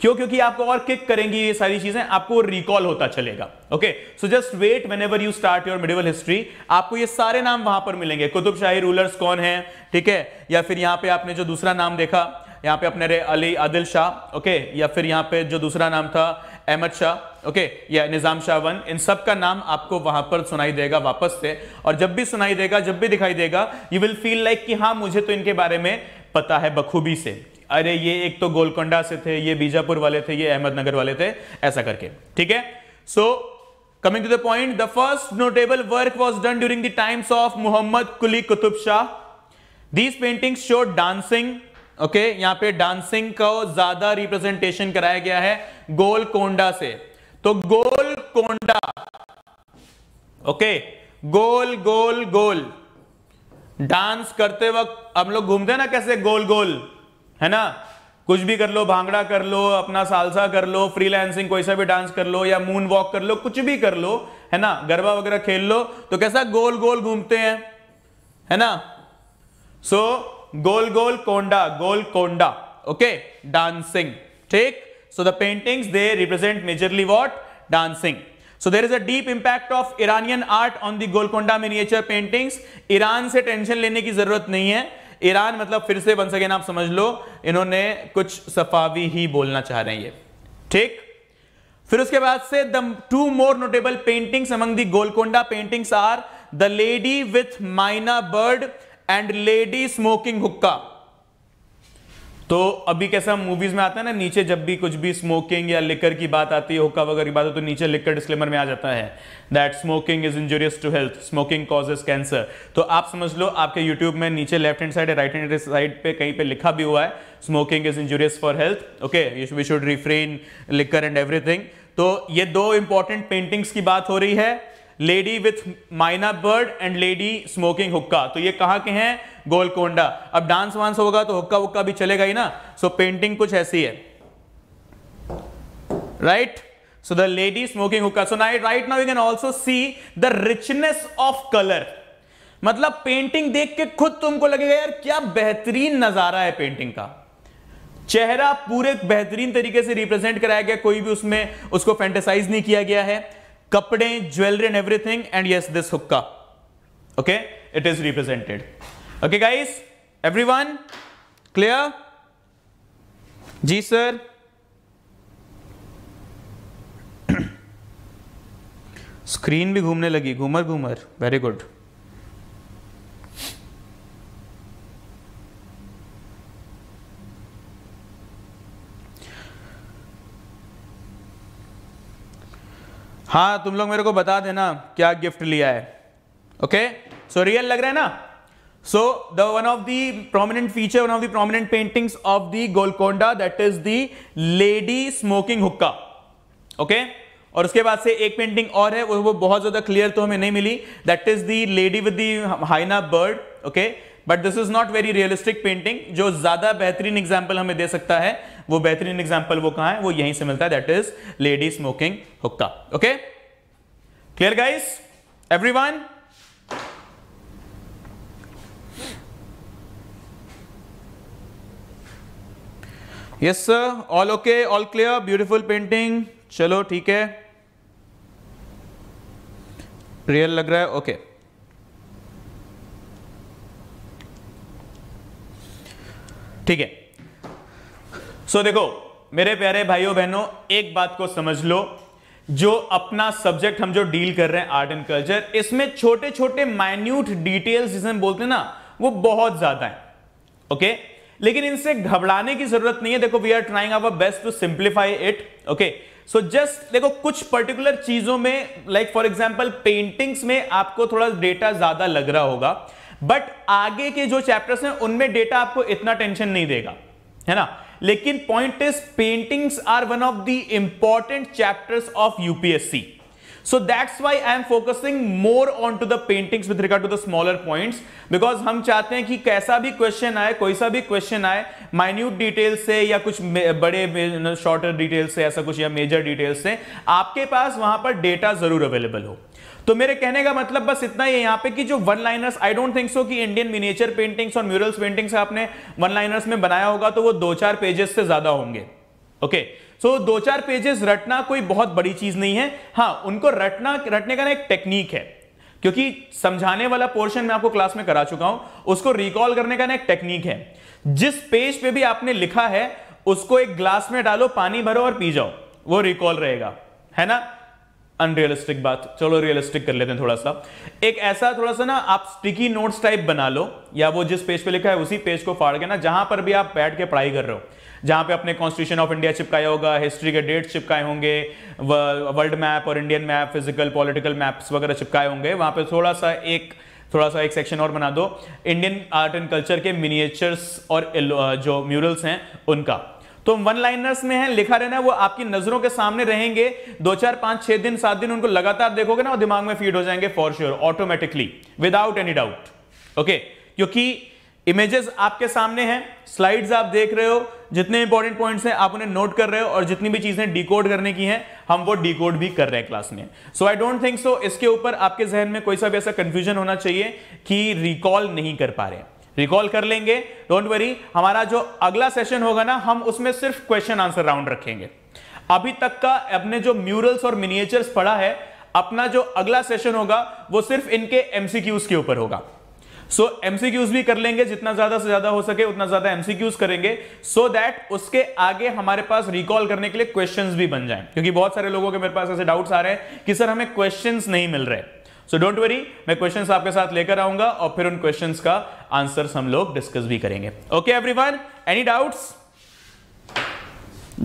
क्यों क्योंकि आपको और किक करेंगी ये सारी चीजें आपको रिकॉल होता चलेगा okay so just wait whenever you start your medieval history आपको ये सारे नाम वहां पर मिलेंगे कुतुबशाही रूलर्स कौन है ठीक है या फिर यहाँ पे आपने जो दूसरा नाम देखा यहाँ पे अपने अली आदिल शाह ओके या फिर यहाँ पे जो दूसरा नाम था अहमद शाह ओके या निज़ाम शाह वन इन सब का नाम आपको वहां पर सुनाई देगा वापस से और जब भी सुनाई देगा जब भी दिखाई देगा यू विल फील लाइक कि हाँ मुझे तो इनके बारे में पता है बखूबी से अरे ये एक तो गोलकोंडा से थे ये बीजापुर वाले थे ये अहमदनगर वाले थे ऐसा करके ठीक है so coming to the point the first notable work was done during the times of Mohammed Quli Qutb Shah these painting show dancing okay यहां पे डांसिंग का ज्यादा रिप्रेजेंटेशन कराया गया है गोलकोंडा से तो गोलकोंडा ओके गोल गोल गोल डांस करते वक्त हम लोग घूमते ना कैसे गोल गोल है ना कुछ भी कर लो भांगड़ा कर लो अपना सालसा कर लो फ्रीलांसिंग कोई सा भी डांस कर लो या मून वॉक कर लो कुछ भी कर लो है ना गरबा वगैरह खेल लो तो कैसा गोल गोल घूमते हैं है ना सो so, गोल गोल कोंडा गोल कोंडा ओके डांसिंग ठीक so the paintings they represent majorly what dancing So there is a deep impact of Iranian art on the Golconda miniature paintings. Iran से टेंशन लेने की जरूरत नहीं है ईरान मतलब फिर से बन सके ना आप समझ लो इन्होंने कुछ सफावी ही बोलना चाह रहे हैं ये ठीक फिर उसके बाद से the two more notable paintings among the Golconda paintings are the lady with myna bird and lady smoking hookah तो अभी कैसा मूवीज में आता है ना नीचे जब भी कुछ भी स्मोकिंग या लिकर की बात आती है हुक्का वगैरह की बात हो तो नीचे लिकर डिस्क्लेमर में आ जाता है that smoking is injurious to health smoking causes cancer तो आप समझ लो आपके यूट्यूब में नीचे left hand side right hand side पे कहीं पे लिखा भी हुआ है smoking is injurious for health okay we should refrain liquor and everything तो ये दो इंपॉर्टेंट पेंटिंग्स की बात हो रही है lady with myna bird and lady smoking hookah तो ये कहाँ के हैं गोलकोंडा अब डांस वांस होगा तो हुक्का हुक्का भी चलेगा ही ना सो so, पेंटिंग कुछ ऐसी है right so the lady smoking hookah so right right now you can also see the richness of colour मतलब पेंटिंग देख के खुद तुमको लगेगा यार क्या बेहतरीन नजारा है पेंटिंग का चेहरा पूरे बेहतरीन तरीके से रिप्रेजेंट कराया गया कोई भी उसमें उसको फैंटेसाइज नहीं किया गया है कपड़े jewellery and everything and yes this hookah okay it is represented okay guys everyone clear जी सर स्क्रीन भी घूमने लगी घूमर घूमर वेरी गुड हाँ तुम लोग मेरे को बता देना क्या गिफ्ट लिया है ओके सो रियल लग रहा है ना so the one of the prominent feature one of the prominent paintings of the Golconda that is the lady smoking hookah okay और उसके बाद से एक पेंटिंग और है वो, वो बहुत ज्यादा क्लियर तो हमें नहीं मिली that is the lady with the myna bird okay but this is not very realistic painting जो ज्यादा बेहतरीन एग्जाम्पल हमें दे सकता है वो बेहतरीन एग्जाम्पल वो कहा है वो यहीं से मिलता है that is lady smoking hookah okay clear guys one yes sir all okay all clear beautiful painting चलो ठीक है रियल लग रहा है ओके okay. ठीक है सो so, देखो मेरे प्यारे भाइयों बहनों एक बात को समझ लो जो अपना सब्जेक्ट हम जो डील कर रहे हैं आर्ट एंड कल्चर इसमें छोटे छोटे माइन्यूट डिटेल्स जिसे बोलते हैं ना वो बहुत ज्यादा है ओके लेकिन इनसे घबराने की जरूरत नहीं है देखो we are trying our best to simplify it okay so just देखो कुछ पर्टिकुलर चीजों में लाइक फॉर एग्जाम्पल पेंटिंग्स में आपको थोड़ा डेटा ज्यादा लग रहा होगा बट आगे के जो चैप्टर्स हैं उनमें डेटा आपको इतना टेंशन नहीं देगा है ना लेकिन point is paintings are one of the important chapters of UPSC so that's why I am focusing more on to the paintings with regard to the smaller point because हम चाहते हैं कि कैसा भी क्वेश्चन आए कोई सा भी क्वेश्चन आए माइन्यूट डिटेल से या कुछ बड़े शॉर्टर डिटेल से ऐसा कुछ या मेजर डिटेल से आपके पास वहां पर डेटा जरूर अवेलेबल हो तो मेरे कहने का मतलब बस इतना ही है यहाँ पे कि जो one liners I don't think so कि इंडियन मिनेचर पेंटिंग्स और म्यूरल्स पेंटिंग्स आपने वन लाइनर्स में बनाया होगा तो वो दो चार पेजेस से ज्यादा होंगे ओके okay. सो so, दो चार पेजेस रटना कोई बहुत बड़ी चीज नहीं है हाँ उनको रटना रटने का ना एक टेक्निक है क्योंकि समझाने वाला पोर्शन मैं आपको क्लास में करा चुका हूं उसको रिकॉल करने का ना एक टेक्निक है जिस पेज पे भी आपने लिखा है उसको एक ग्लास में डालो पानी भरो और पी जाओ वो रिकॉल रहेगा है ना अनरियलिस्टिक बात चलो रियलिस्टिक कर लेते हैं थोड़ा सा एक ऐसा थोड़ा सा ना आप स्टिकी नोट्स टाइप बना लो या वो जिस पेज पे लिखा है उसी पेज को फाड़ के ना जहां पर भी आप बैठ के पढ़ाई कर रहे हो जहां पे अपने कॉन्स्टिट्यूशन ऑफ इंडिया चिपकाया होगा हिस्ट्री के डेट्स चिपकाए होंगे वर्ल्ड मैप और Indian map physical political maps वगैरह चिपकाए होंगे वहां पर थोड़ा सा एक थोड़ा सा एक सेक्शन और बना दो इंडियन आर्ट एंड कल्चर के मिनिएचर्स और जो म्यूरल्स हैं उनका तो वन लाइनर्स में है लिखा रहना है वो आपकी नजरों के सामने रहेंगे दो चार पांच छह दिन सात दिन उनको लगातार देखोगे ना वो दिमाग में फीड हो जाएंगे for sure automatically without any doubt okay क्योंकि इमेजेस आपके सामने हैं स्लाइड्स आप देख रहे हो जितने इंपॉर्टेंट पॉइंट्स हैं आप उन्हें नोट कर रहे हो और जितनी भी चीजें डिकोड करने की हैं हम वो डिकोड भी कर रहे हैं क्लास में सो आई डोंट थिंक सो इसके ऊपर आपके जहन में कोई सा भी ऐसा कंफ्यूजन होना चाहिए कि रिकॉल नहीं कर पा रहे हैं रिकॉल कर लेंगे डोंट वरी हमारा जो अगला सेशन होगा ना हम उसमें सिर्फ क्वेश्चन आंसर राउंड रखेंगे अभी तक का अपने जो म्यूरल्स और मिनिएचर्स पढ़ा है अपना जो अगला सेशन होगा वो सिर्फ इनके एमसीक्यूज के ऊपर होगा सो so, एमसीक्यूज भी कर लेंगे जितना ज्यादा से ज्यादा हो सके उतना ज्यादा एमसीक्यूज करेंगे सो so दैट उसके आगे हमारे पास रिकॉल करने के लिए क्वेश्चंस भी बन जाएं क्योंकि बहुत सारे लोगों के मेरे पास ऐसे डाउट्स आ रहे हैं कि सर हमें क्वेश्चंस नहीं मिल रहे सो डोंट वरी मैं क्वेश्चंस आपके साथ लेकर आऊंगा और फिर उन क्वेश्चंस का आंसर हम लोग डिस्कस भी करेंगे ओके एवरीवन एनी डाउट्स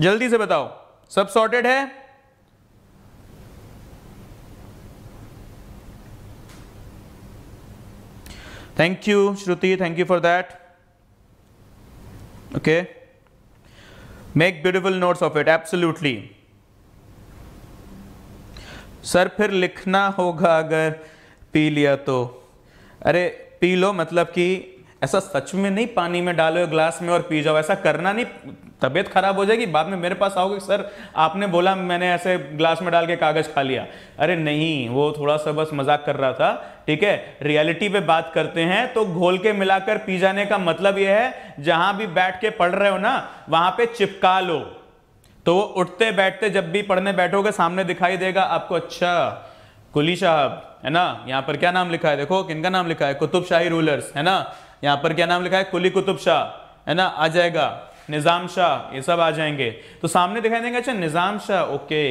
जल्दी से बताओ सब सॉर्टेड है thank you Shruti thank you for that okay make beautiful notes of it absolutely sir फिर लिखना होगा अगर पी लिया तो अरे पी लो मतलब कि ऐसा सच में नहीं पानी में डालो ग्लास में और पी जाओ ऐसा करना नहीं तबीयत खराब हो जाएगी बाद में मेरे पास आओगे सर आपने बोला मैंने ऐसे ग्लास में डाल के कागज खा लिया अरे नहीं वो थोड़ा सा बस मजाक कर रहा था ठीक है रियलिटी पे बात करते हैं तो घोल के मिलाकर पी जाने का मतलब ये है जहां भी बैठ के पढ़ रहे हो ना वहां पे चिपका लो तो वो उठते बैठते जब भी पढ़ने बैठोगे सामने दिखाई देगा आपको अच्छा कुली साहब है ना यहाँ पर क्या नाम लिखा है देखो किनका नाम लिखा है कुतुब शाही रूलर्स है ना यहाँ पर क्या नाम लिखा है कुली कुतुब शाह है ना आ जाएगा निज़ाम शाह ये सब आ जाएंगे तो सामने दिखाई देंगे अच्छा Nizam Shah okay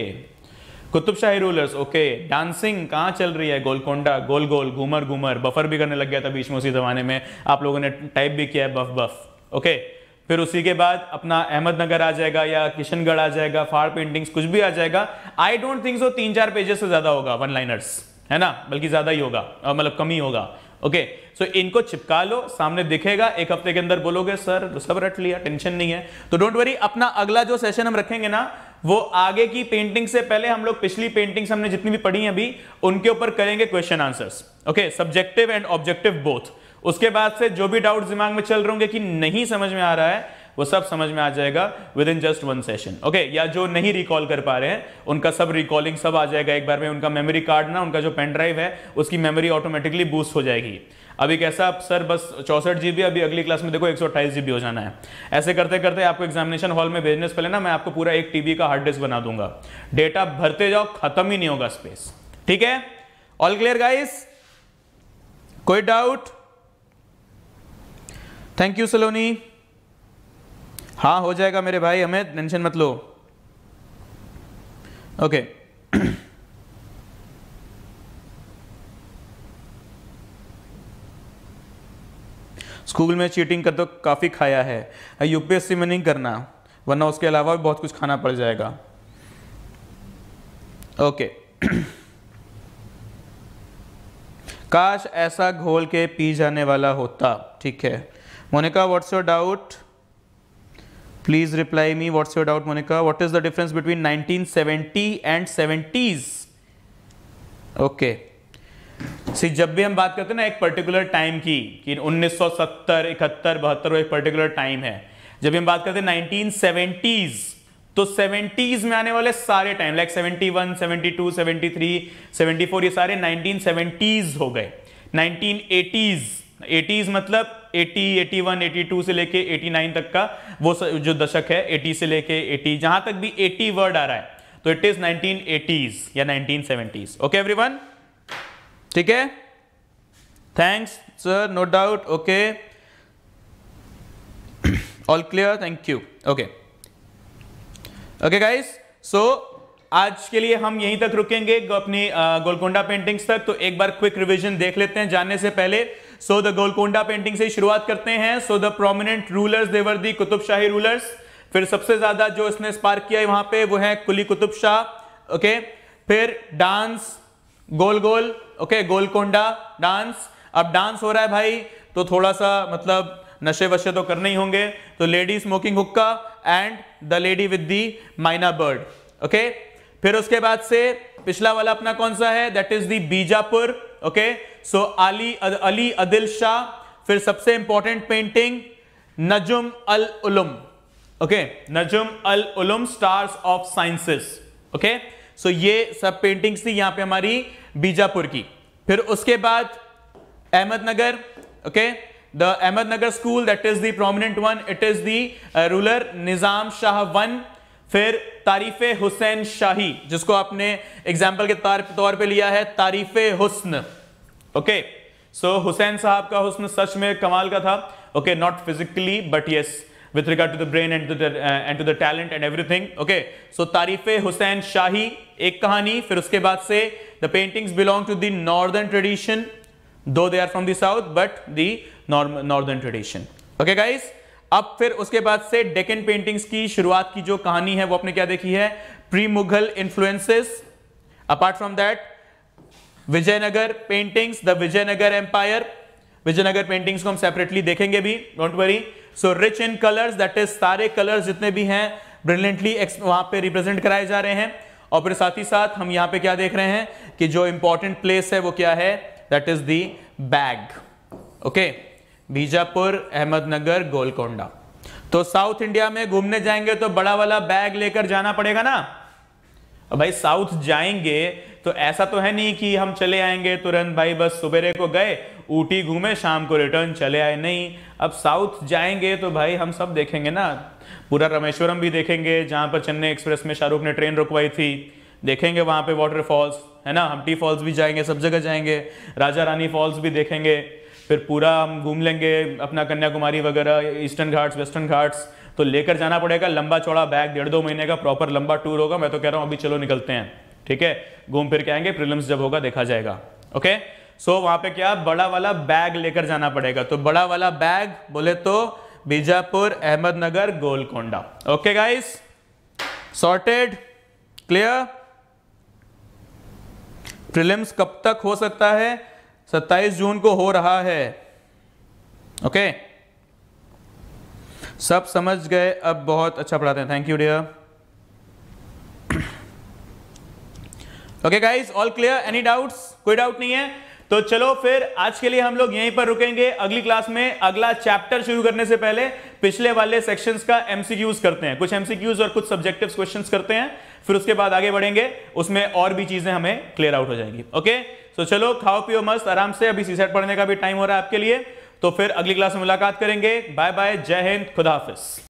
Qutb Shahi rulers okay dancing कहाँ चल रही है गोलकोंडा गोल गोल घूमर घूमर बफर भी करने लग गया था बीच में उसी जमाने में आप लोगों ने टाइप भी किया है बफ बफ ओके फिर उसी के बाद अपना अहमदनगर आ जाएगा या किशनगढ़ आ जाएगा फार पेंटिंग्स कुछ भी आ जाएगा आई डोंट थिंक सो तीन चार पेजेस से ज्यादा होगा वन लाइनर्स है ना बल्कि ज्यादा ही होगा मतलब कम ही होगा ओके okay, सो so इनको चिपका लो सामने दिखेगा एक हफ्ते के अंदर बोलोगे सर सब रट लिया टेंशन नहीं है तो डोंट वरी अपना अगला जो सेशन हम रखेंगे ना वो आगे की पेंटिंग से पहले हम लोग पिछली पेंटिंग्स हमने जितनी भी पढ़ी हैं अभी उनके ऊपर करेंगे question answers okay subjective and objective both उसके बाद से जो भी डाउट दिमाग में चल रहे होंगे कि नहीं समझ में आ रहा है वो सब समझ में आ जाएगा within just one session okay या जो नहीं रिकॉल कर पा रहे हैं उनका सब रिकॉलिंग सब आ जाएगा एक बार में उनका मेमोरी कार्ड ना उनका जो पेन ड्राइव है उसकी मेमोरी ऑटोमेटिकली बूस्ट हो जाएगी अभी कैसा आप सर बस चौसठ जीबी अभी अगली क्लास में देखो एक सौ जीबी हो जाना है ऐसे करते करते आपको एग्जामिनेशन हॉल में भेजने से पहले ना मैं आपको पूरा एक टीबी का हार्ड डिस्क बना दूंगा डेटा भरते जाओ खत्म ही नहीं होगा स्पेस ठीक है ऑल क्लियर गाइस कोई डाउट थैंक यू सलोनी हाँ हो जाएगा मेरे भाई हमें टेंशन मत लो ओके स्कूल में चीटिंग कर तो काफ़ी खाया है यूपीएससी में नहीं करना वरना उसके अलावा भी बहुत कुछ खाना पड़ जाएगा ओके काश ऐसा घोल के पी जाने वाला होता ठीक है Monica, what's your doubt? Please reply me. What's your doubt, Monica? What is the difference between 1970 and 70s? okay. सी जब भी हम बात करते हैं ना एक पर्टिकुलर टाइम की कि 1970, 71, बहत्तर वो एक पर्टिकुलर टाइम है जब भी हम बात करते हैं 1970s तो 70s में आने वाले सारे टाइम लाइक 71, 72, 73, 74 ये सारे 1970s हो गए 1980s 80s मतलब 1980 80, 81, 82 से लेके 89 तक का वो जो दशक है 80 से लेके 80 जहां तक भी 80 वर्ड आ रहा है तो इट इज 1980s या 1970s ओके एवरीवन ठीक है thanks sir no doubt okay all clear thank you okay okay guys so आज के लिए हम यहीं तक रुकेंगे अपनी गोलकोंडा पेंटिंग्स तक तो एक बार क्विक रिवीजन देख लेते हैं जानने से पहले सो द गोलकोंडा पेंटिंग से शुरुआत करते हैं so the prominent rulers they were the Qutb Shahi rulers फिर सबसे ज्यादा जो इसने स्पार्क किया है वहां पे वो है कुली कुतुब शाह ओके फिर डांस गोल गोल ओके गोलकोंडा डांस अब डांस हो रहा है भाई तो थोड़ा सा मतलब नशे वशे तो करने ही होंगे तो lady smoking hookah and the lady with the myna bird okay फिर उसके बाद से पिछला वाला अपना कौन सा है that is the Bijapur okay so Ali Ali Adil Shah फिर सबसे important painting Nujum al Ulum okay Nujum al Ulum stars of sciences okay so ये सब पेंटिंग्स थी यहां पे हमारी बीजापुर की फिर उसके बाद Ahmadnagar okay the Ahmednagar school that is the prominent one it is the ruler Nizam Shah one फिर तारीफ हुसैन शाही जिसको आपने एग्जाम्पल के तौर पर लिया है तारीफ हुस्न ओके सो हुसैन साहब का हुस्न सच में कमाल का था okay not physically but yes with regard to the brain and and to the talent and everything okay so Tarif Hussain Shahi एक कहानी फिर उसके बाद से the paintings belong to the northern tradition though they are from the south but northern tradition okay guys अब फिर उसके बाद से डेकन पेंटिंग्स की शुरुआत की जो कहानी है वो आपने क्या देखी है pre Mughal influences apart from that Vijayanagar paintings the Vijayanagar empire Vijayanagar paintings को हम सेपरेटली देखेंगे भी don't worry so rich in colours that is सारे कलर्स जितने भी हैं ब्रिलियंटली वहां पे रिप्रेजेंट कराए जा रहे हैं और फिर साथ ही साथ हम यहां पे क्या देख रहे हैं कि जो इंपॉर्टेंट प्लेस है वो क्या है दैट इज दैग ओके बीजापुर अहमदनगर गोलकोंडा तो साउथ इंडिया में घूमने जाएंगे तो बड़ा वाला बैग लेकर जाना पड़ेगा ना भाई साउथ जाएंगे तो ऐसा तो है नहीं कि हम चले आएंगे तुरंत भाई बस सुबेरे को गए ऊटी घूमे शाम को रिटर्न चले आए नहीं अब साउथ जाएंगे तो भाई हम सब देखेंगे ना पूरा रामेश्वरम भी देखेंगे जहां पर चेन्नई एक्सप्रेस में शाहरुख ने ट्रेन रुकवाई थी देखेंगे वहां पे वाटरफॉल्स है ना हम्पटी फॉल्स भी जाएंगे सब जगह जाएंगे राजा रानी फॉल्स भी देखेंगे फिर पूरा हम घूम लेंगे अपना कन्याकुमारी वगैरह ईस्टर्न घाट्स वेस्टर्न घाट्स तो लेकर जाना पड़ेगा लंबा चौड़ा बैग डेढ़ दो महीने का प्रॉपर लंबा टूर होगा मैं तो कह रहा हूँ अभी चलो निकलते हैं ठीक है घूम फिर के आएंगे प्रिलम्स जब होगा देखा जाएगा ओके सो so, वहां पे क्या बड़ा वाला बैग लेकर जाना पड़ेगा तो बड़ा वाला बैग बोले तो Bijapur Ahmednagar Golconda okay guys sorted clear prelims कब तक हो सकता है 27 जून को हो रहा है ओके सब समझ गए अब बहुत अच्छा पढ़ाते हैं thank you dear okay guys all clear any doubts कोई डाउट नहीं है तो चलो फिर आज के लिए हम लोग यहीं पर रुकेंगे अगली क्लास में अगला चैप्टर शुरू करने से पहले पिछले वाले सेक्शंस का एमसीक्यूज करते हैं कुछ एमसीक्यूज और कुछ सब्जेक्टिव क्वेश्चन करते हैं फिर उसके बाद आगे बढ़ेंगे उसमें और भी चीजें हमें क्लियर आउट हो जाएंगी ओके तो चलो खाओ पियो मस्त आराम से अभी सीसेट पढ़ने का भी टाइम हो रहा है आपके लिए तो फिर अगली क्लास में मुलाकात करेंगे बाय बाय जय हिंद खुदा हाफिज